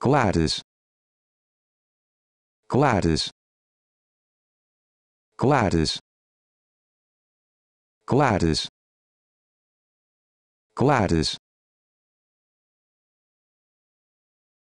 Gladys Gladys Gladys Gladys Gladys